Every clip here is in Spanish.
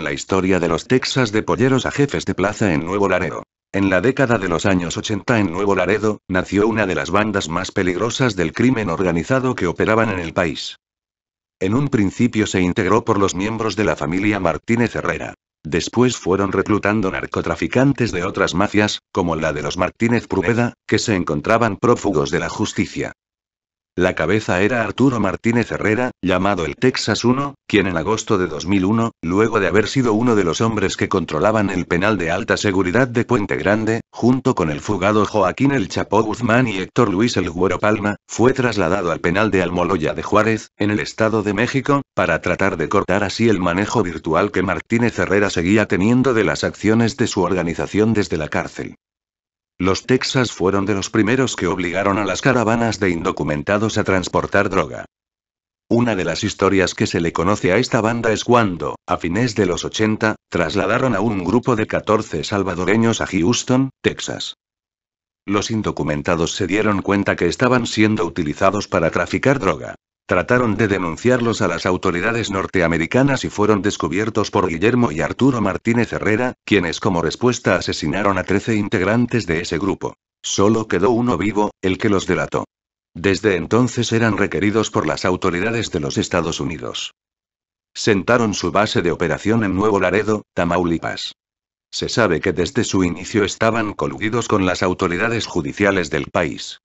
La historia de los Texas de polleros a jefes de plaza en Nuevo Laredo. En la década de los años 80 en Nuevo Laredo, nació una de las bandas más peligrosas del crimen organizado que operaban en el país. En un principio se integró por los miembros de la familia Martínez Herrera. Después fueron reclutando narcotraficantes de otras mafias, como la de los Martínez Prupeda, que se encontraban prófugos de la justicia. La cabeza era Arturo Martínez Herrera, llamado el Texas 1, quien en agosto de 2001, luego de haber sido uno de los hombres que controlaban el penal de alta seguridad de Puente Grande, junto con el fugado Joaquín El Chapo Guzmán y Héctor Luis El Güero Palma, fue trasladado al penal de Almoloya de Juárez, en el Estado de México, para tratar de cortar así el manejo virtual que Martínez Herrera seguía teniendo de las acciones de su organización desde la cárcel. Los Texas fueron de los primeros que obligaron a las caravanas de indocumentados a transportar droga. Una de las historias que se le conoce a esta banda es cuando, a fines de los 80, trasladaron a un grupo de 14 salvadoreños a Houston, Texas. Los indocumentados se dieron cuenta que estaban siendo utilizados para traficar droga. Trataron de denunciarlos a las autoridades norteamericanas y fueron descubiertos por Guillermo y Arturo Martínez Herrera, quienes como respuesta asesinaron a 13 integrantes de ese grupo. Solo quedó uno vivo, el que los delató. Desde entonces eran requeridos por las autoridades de los Estados Unidos. Sentaron su base de operación en Nuevo Laredo, Tamaulipas. Se sabe que desde su inicio estaban coludidos con las autoridades judiciales del país.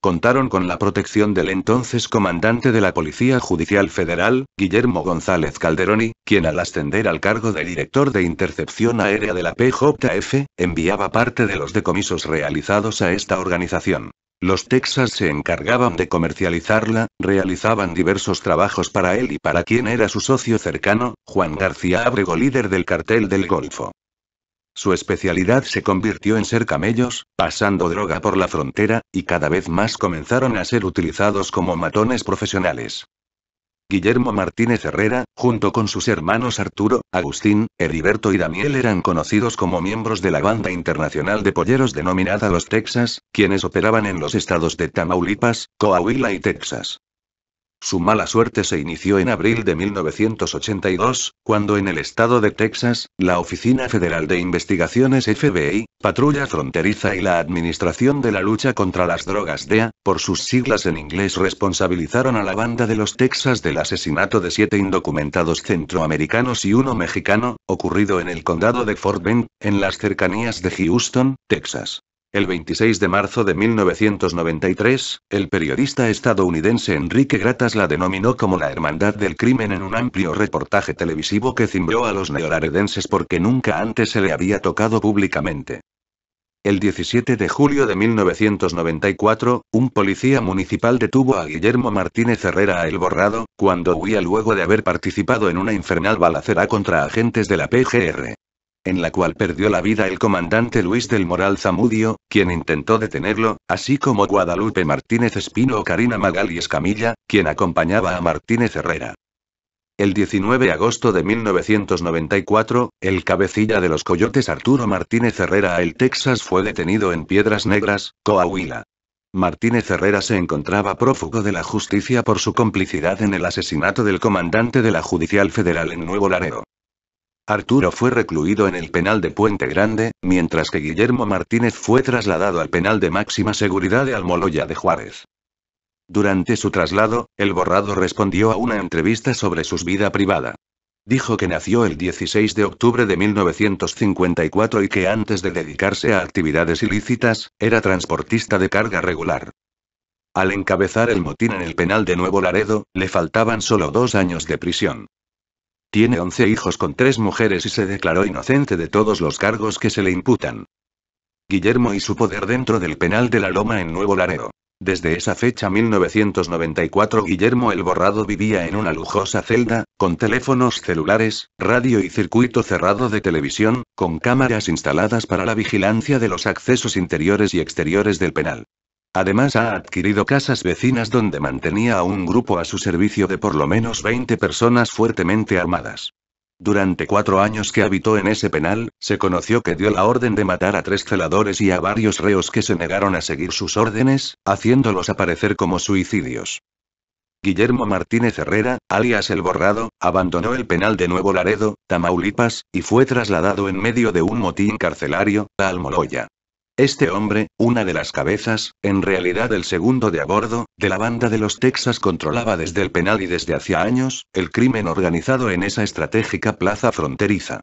Contaron con la protección del entonces comandante de la Policía Judicial Federal, Guillermo González Calderoni, quien al ascender al cargo de director de intercepción aérea de la PJF, enviaba parte de los decomisos realizados a esta organización. Los Texas se encargaban de comercializarla, realizaban diversos trabajos para él y para quien era su socio cercano, Juan García Abrego líder del cartel del Golfo. Su especialidad se convirtió en ser camellos, pasando droga por la frontera, y cada vez más comenzaron a ser utilizados como matones profesionales. Guillermo Martínez Herrera, junto con sus hermanos Arturo, Agustín, Heriberto y Daniel eran conocidos como miembros de la banda internacional de polleros denominada Los Texas, quienes operaban en los estados de Tamaulipas, Coahuila y Texas. Su mala suerte se inició en abril de 1982, cuando en el estado de Texas, la Oficina Federal de Investigaciones FBI, Patrulla Fronteriza y la Administración de la Lucha contra las Drogas DEA, por sus siglas en inglés, responsabilizaron a la banda de los Texas del asesinato de siete indocumentados centroamericanos y uno mexicano, ocurrido en el condado de Fort Bend, en las cercanías de Houston, Texas. El 26 de marzo de 1993, el periodista estadounidense Enrique Gratas la denominó como la Hermandad del Crimen en un amplio reportaje televisivo que cimbró a los neolaredenses porque nunca antes se le había tocado públicamente. El 17 de julio de 1994, un policía municipal detuvo a Guillermo Martínez Herrera a El Borrado, cuando huía luego de haber participado en una infernal balacera contra agentes de la PGR en la cual perdió la vida el comandante Luis del Moral Zamudio, quien intentó detenerlo, así como Guadalupe Martínez Espino o Karina y Escamilla, quien acompañaba a Martínez Herrera. El 19 de agosto de 1994, el cabecilla de los coyotes Arturo Martínez Herrera el Texas fue detenido en Piedras Negras, Coahuila. Martínez Herrera se encontraba prófugo de la justicia por su complicidad en el asesinato del comandante de la Judicial Federal en Nuevo Laredo. Arturo fue recluido en el penal de Puente Grande, mientras que Guillermo Martínez fue trasladado al penal de máxima seguridad de Almoloya de Juárez. Durante su traslado, el borrado respondió a una entrevista sobre su vida privada. Dijo que nació el 16 de octubre de 1954 y que antes de dedicarse a actividades ilícitas, era transportista de carga regular. Al encabezar el motín en el penal de Nuevo Laredo, le faltaban solo dos años de prisión. Tiene 11 hijos con tres mujeres y se declaró inocente de todos los cargos que se le imputan. Guillermo y su poder dentro del penal de la Loma en Nuevo Laredo. Desde esa fecha 1994 Guillermo el Borrado vivía en una lujosa celda, con teléfonos celulares, radio y circuito cerrado de televisión, con cámaras instaladas para la vigilancia de los accesos interiores y exteriores del penal. Además ha adquirido casas vecinas donde mantenía a un grupo a su servicio de por lo menos 20 personas fuertemente armadas. Durante cuatro años que habitó en ese penal, se conoció que dio la orden de matar a tres celadores y a varios reos que se negaron a seguir sus órdenes, haciéndolos aparecer como suicidios. Guillermo Martínez Herrera, alias El Borrado, abandonó el penal de Nuevo Laredo, Tamaulipas, y fue trasladado en medio de un motín carcelario, a Almoloya. Este hombre, una de las cabezas, en realidad el segundo de a bordo, de la banda de los Texas controlaba desde el penal y desde hacía años, el crimen organizado en esa estratégica plaza fronteriza.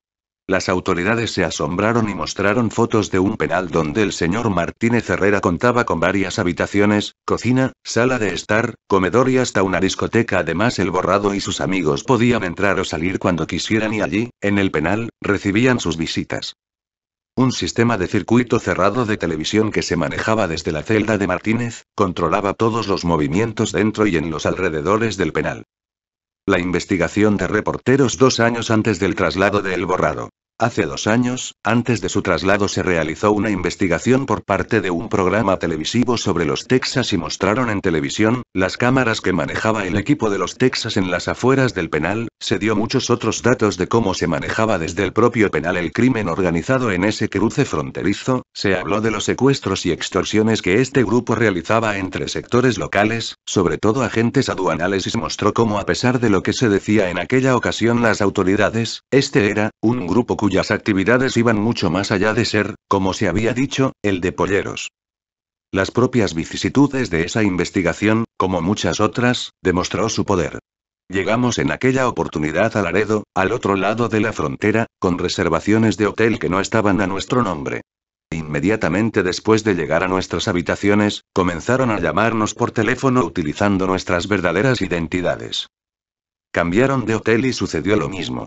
Las autoridades se asombraron y mostraron fotos de un penal donde el señor Martínez Herrera contaba con varias habitaciones, cocina, sala de estar, comedor y hasta una discoteca. Además, el borrado y sus amigos podían entrar o salir cuando quisieran y allí, en el penal, recibían sus visitas. Un sistema de circuito cerrado de televisión que se manejaba desde la celda de Martínez, controlaba todos los movimientos dentro y en los alrededores del penal. La investigación de reporteros dos años antes del traslado de El Borrado. Hace dos años, antes de su traslado se realizó una investigación por parte de un programa televisivo sobre los Texas y mostraron en televisión, las cámaras que manejaba el equipo de los Texas en las afueras del penal, se dio muchos otros datos de cómo se manejaba desde el propio penal el crimen organizado en ese cruce fronterizo, se habló de los secuestros y extorsiones que este grupo realizaba entre sectores locales, sobre todo agentes aduanales y mostró cómo a pesar de lo que se decía en aquella ocasión las autoridades, este era, un grupo cuyas actividades iban mucho más allá de ser, como se había dicho, el de polleros. Las propias vicisitudes de esa investigación, como muchas otras, demostró su poder. Llegamos en aquella oportunidad a Laredo, al otro lado de la frontera, con reservaciones de hotel que no estaban a nuestro nombre. Inmediatamente después de llegar a nuestras habitaciones, comenzaron a llamarnos por teléfono utilizando nuestras verdaderas identidades. Cambiaron de hotel y sucedió lo mismo.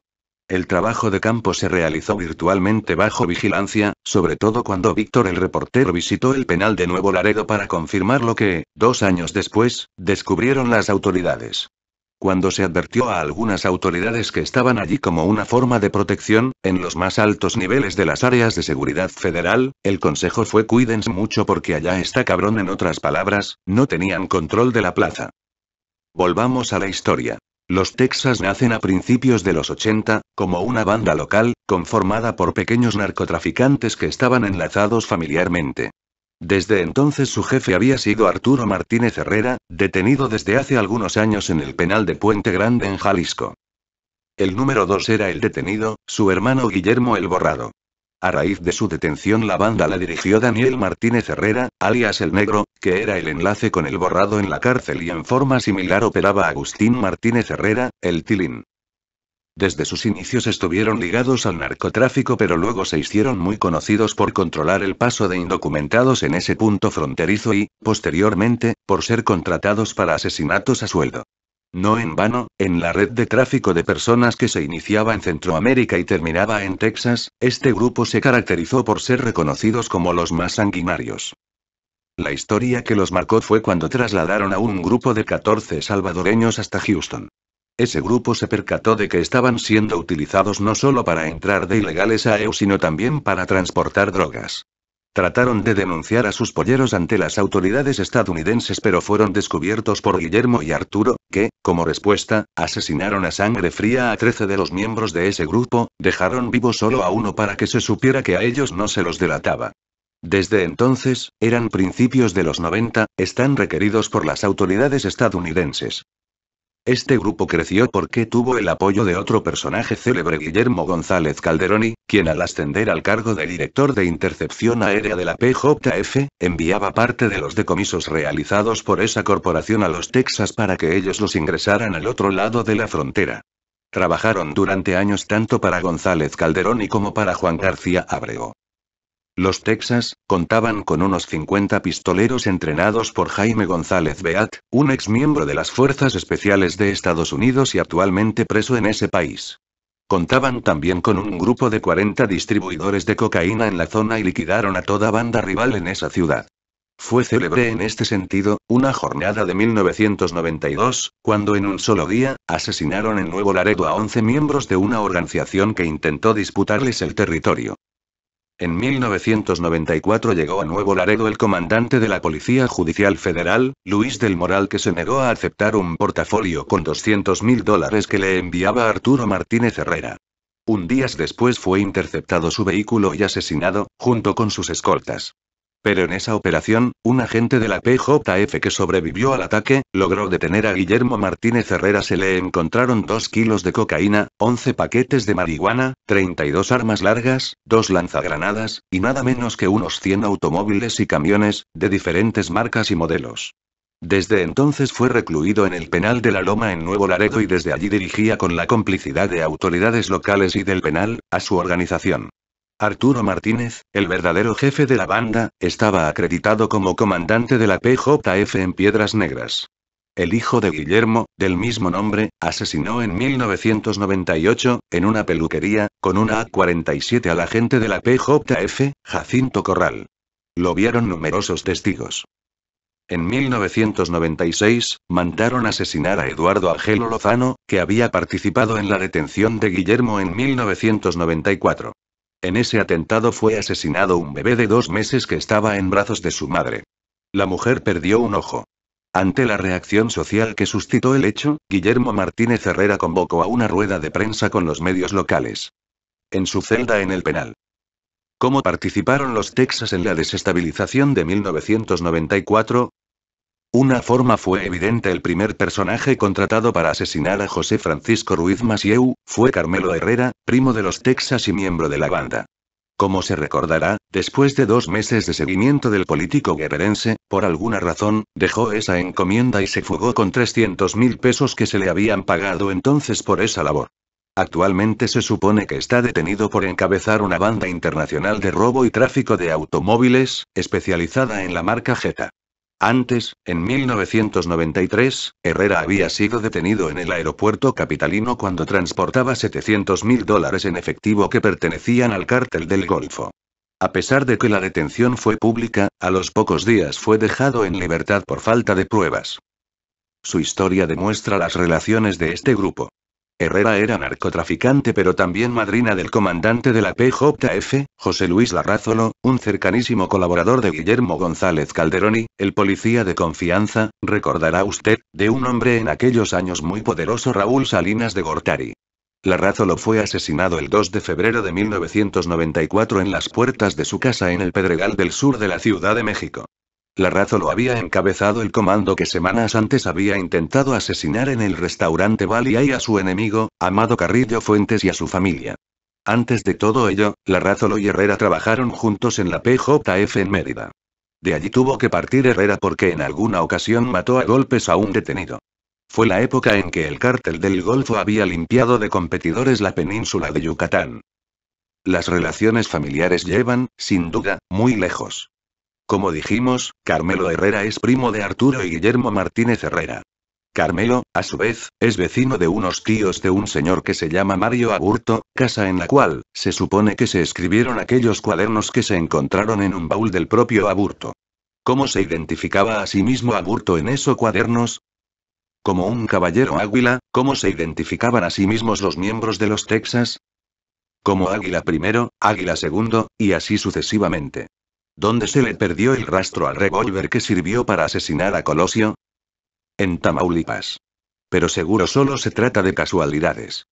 El trabajo de campo se realizó virtualmente bajo vigilancia, sobre todo cuando Víctor el reportero visitó el penal de Nuevo Laredo para confirmar lo que, dos años después, descubrieron las autoridades. Cuando se advirtió a algunas autoridades que estaban allí como una forma de protección, en los más altos niveles de las áreas de seguridad federal, el consejo fue cuídense mucho porque allá está cabrón en otras palabras, no tenían control de la plaza. Volvamos a la historia. Los Texas nacen a principios de los 80, como una banda local, conformada por pequeños narcotraficantes que estaban enlazados familiarmente. Desde entonces su jefe había sido Arturo Martínez Herrera, detenido desde hace algunos años en el penal de Puente Grande en Jalisco. El número dos era el detenido, su hermano Guillermo el Borrado. A raíz de su detención la banda la dirigió Daniel Martínez Herrera, alias El Negro, que era el enlace con el Borrado en la cárcel y en forma similar operaba Agustín Martínez Herrera, el Tilín. Desde sus inicios estuvieron ligados al narcotráfico pero luego se hicieron muy conocidos por controlar el paso de indocumentados en ese punto fronterizo y, posteriormente, por ser contratados para asesinatos a sueldo. No en vano, en la red de tráfico de personas que se iniciaba en Centroamérica y terminaba en Texas, este grupo se caracterizó por ser reconocidos como los más sanguinarios. La historia que los marcó fue cuando trasladaron a un grupo de 14 salvadoreños hasta Houston. Ese grupo se percató de que estaban siendo utilizados no solo para entrar de ilegales a EU, sino también para transportar drogas. Trataron de denunciar a sus polleros ante las autoridades estadounidenses, pero fueron descubiertos por Guillermo y Arturo, que, como respuesta, asesinaron a sangre fría a 13 de los miembros de ese grupo, dejaron vivo solo a uno para que se supiera que a ellos no se los delataba. Desde entonces, eran principios de los 90, están requeridos por las autoridades estadounidenses. Este grupo creció porque tuvo el apoyo de otro personaje célebre Guillermo González Calderoni, quien al ascender al cargo de director de intercepción aérea de la PJF, enviaba parte de los decomisos realizados por esa corporación a los Texas para que ellos los ingresaran al otro lado de la frontera. Trabajaron durante años tanto para González Calderoni como para Juan García Abrego. Los Texas, contaban con unos 50 pistoleros entrenados por Jaime González Beat, un ex miembro de las Fuerzas Especiales de Estados Unidos y actualmente preso en ese país. Contaban también con un grupo de 40 distribuidores de cocaína en la zona y liquidaron a toda banda rival en esa ciudad. Fue célebre en este sentido, una jornada de 1992, cuando en un solo día, asesinaron en Nuevo Laredo a 11 miembros de una organización que intentó disputarles el territorio. En 1994 llegó a Nuevo Laredo el comandante de la Policía Judicial Federal, Luis del Moral, que se negó a aceptar un portafolio con 200 mil dólares que le enviaba Arturo Martínez Herrera. Un días después fue interceptado su vehículo y asesinado, junto con sus escoltas. Pero en esa operación, un agente de la PJF que sobrevivió al ataque, logró detener a Guillermo Martínez Herrera. Se le encontraron 2 kilos de cocaína, 11 paquetes de marihuana, 32 armas largas, 2 lanzagranadas, y nada menos que unos 100 automóviles y camiones, de diferentes marcas y modelos. Desde entonces fue recluido en el penal de la Loma en Nuevo Laredo y desde allí dirigía con la complicidad de autoridades locales y del penal, a su organización. Arturo Martínez, el verdadero jefe de la banda, estaba acreditado como comandante de la PJF en Piedras Negras. El hijo de Guillermo, del mismo nombre, asesinó en 1998, en una peluquería, con una A-47 al agente de la PJF, Jacinto Corral. Lo vieron numerosos testigos. En 1996, mandaron asesinar a Eduardo Ángel Lozano, que había participado en la detención de Guillermo en 1994. En ese atentado fue asesinado un bebé de dos meses que estaba en brazos de su madre. La mujer perdió un ojo. Ante la reacción social que suscitó el hecho, Guillermo Martínez Herrera convocó a una rueda de prensa con los medios locales. En su celda en el penal. ¿Cómo participaron los Texas en la desestabilización de 1994? Una forma fue evidente el primer personaje contratado para asesinar a José Francisco Ruiz Masieu, fue Carmelo Herrera, primo de los Texas y miembro de la banda. Como se recordará, después de dos meses de seguimiento del político guerrerense, por alguna razón, dejó esa encomienda y se fugó con 300 mil pesos que se le habían pagado entonces por esa labor. Actualmente se supone que está detenido por encabezar una banda internacional de robo y tráfico de automóviles, especializada en la marca Jetta. Antes, en 1993, Herrera había sido detenido en el aeropuerto capitalino cuando transportaba 700 mil dólares en efectivo que pertenecían al cártel del Golfo. A pesar de que la detención fue pública, a los pocos días fue dejado en libertad por falta de pruebas. Su historia demuestra las relaciones de este grupo. Herrera era narcotraficante pero también madrina del comandante de la PJF, José Luis Larrazolo, un cercanísimo colaborador de Guillermo González Calderoni, el policía de confianza, recordará usted, de un hombre en aquellos años muy poderoso Raúl Salinas de Gortari. Larrazolo fue asesinado el 2 de febrero de 1994 en las puertas de su casa en el Pedregal del sur de la Ciudad de México. Larrazolo había encabezado el comando que semanas antes había intentado asesinar en el restaurante Baliay a su enemigo, Amado Carrillo Fuentes y a su familia. Antes de todo ello, Larrazolo y Herrera trabajaron juntos en la PJF en Mérida. De allí tuvo que partir Herrera porque en alguna ocasión mató a golpes a un detenido. Fue la época en que el cártel del Golfo había limpiado de competidores la península de Yucatán. Las relaciones familiares llevan, sin duda, muy lejos. Como dijimos, Carmelo Herrera es primo de Arturo y Guillermo Martínez Herrera. Carmelo, a su vez, es vecino de unos tíos de un señor que se llama Mario Aburto, casa en la cual, se supone que se escribieron aquellos cuadernos que se encontraron en un baúl del propio Aburto. ¿Cómo se identificaba a sí mismo Aburto en esos cuadernos? Como un caballero águila, ¿cómo se identificaban a sí mismos los miembros de los Texas? Como águila primero, águila segundo, y así sucesivamente. ¿Dónde se le perdió el rastro al revólver que sirvió para asesinar a Colosio? En Tamaulipas. Pero seguro solo se trata de casualidades.